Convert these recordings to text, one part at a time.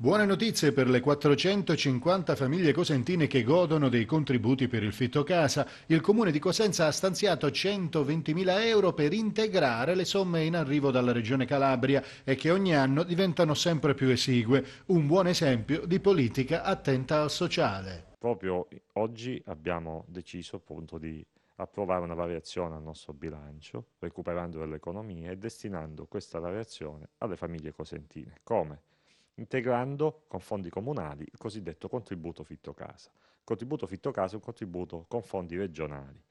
Buone notizie per le 450 famiglie cosentine che godono dei contributi per il fitto casa. Il comune di Cosenza ha stanziato 120.000 euro per integrare le somme in arrivo dalla regione Calabria e che ogni anno diventano sempre più esigue. Un buon esempio di politica attenta al sociale. Proprio oggi abbiamo deciso appunto di approvare una variazione al nostro bilancio, recuperando delle economie e destinando questa variazione alle famiglie cosentine. Come? integrando con fondi comunali il cosiddetto contributo fitto casa. Il contributo fitto casa è un contributo con fondi regionali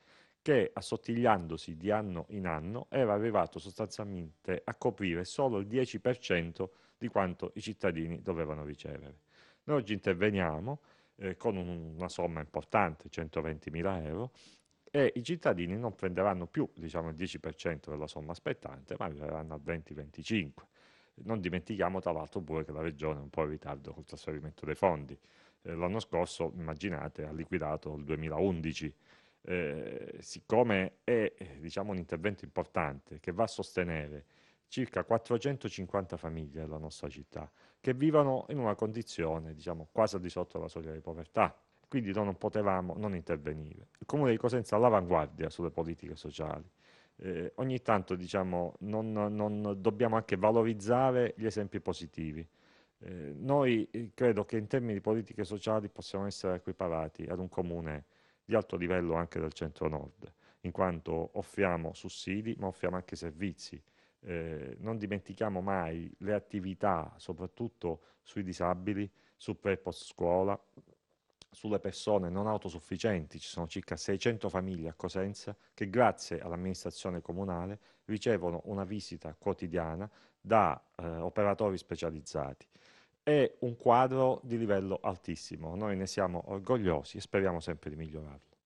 che assottigliandosi di anno in anno era arrivato sostanzialmente a coprire solo il 10% di quanto i cittadini dovevano ricevere. Noi oggi interveniamo eh, con un, una somma importante, 120.000 euro, e i cittadini non prenderanno più diciamo, il 10% della somma aspettante, ma arriveranno al 20-25%. Non dimentichiamo tra l'altro pure che la Regione è un po' in ritardo col trasferimento dei fondi. Eh, l'anno scorso, immaginate, ha liquidato il 2011. Eh, siccome è diciamo, un intervento importante che va a sostenere circa 450 famiglie della nostra città che vivono in una condizione diciamo, quasi al di sotto della soglia di povertà, quindi noi non potevamo non intervenire. Il Comune di Cosenza è all'avanguardia sulle politiche sociali eh, ogni tanto diciamo, non, non dobbiamo anche valorizzare gli esempi positivi. Eh, noi eh, credo che in termini di politiche sociali possiamo essere equiparati ad un comune di alto livello anche del centro-nord, in quanto offriamo sussidi ma offriamo anche servizi. Eh, non dimentichiamo mai le attività, soprattutto sui disabili, su pre post scuola, sulle persone non autosufficienti, ci sono circa 600 famiglie a Cosenza che grazie all'amministrazione comunale ricevono una visita quotidiana da eh, operatori specializzati. È un quadro di livello altissimo, noi ne siamo orgogliosi e speriamo sempre di migliorarlo.